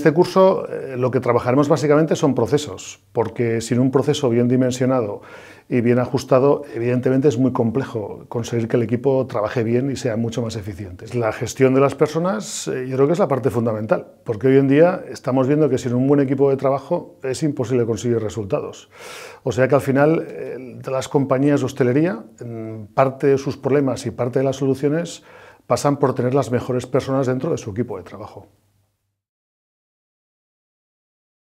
Este curso eh, lo que trabajaremos básicamente son procesos, porque sin un proceso bien dimensionado y bien ajustado, evidentemente es muy complejo conseguir que el equipo trabaje bien y sea mucho más eficiente. La gestión de las personas eh, yo creo que es la parte fundamental, porque hoy en día estamos viendo que sin un buen equipo de trabajo es imposible conseguir resultados. O sea que al final de eh, las compañías de hostelería, parte de sus problemas y parte de las soluciones pasan por tener las mejores personas dentro de su equipo de trabajo.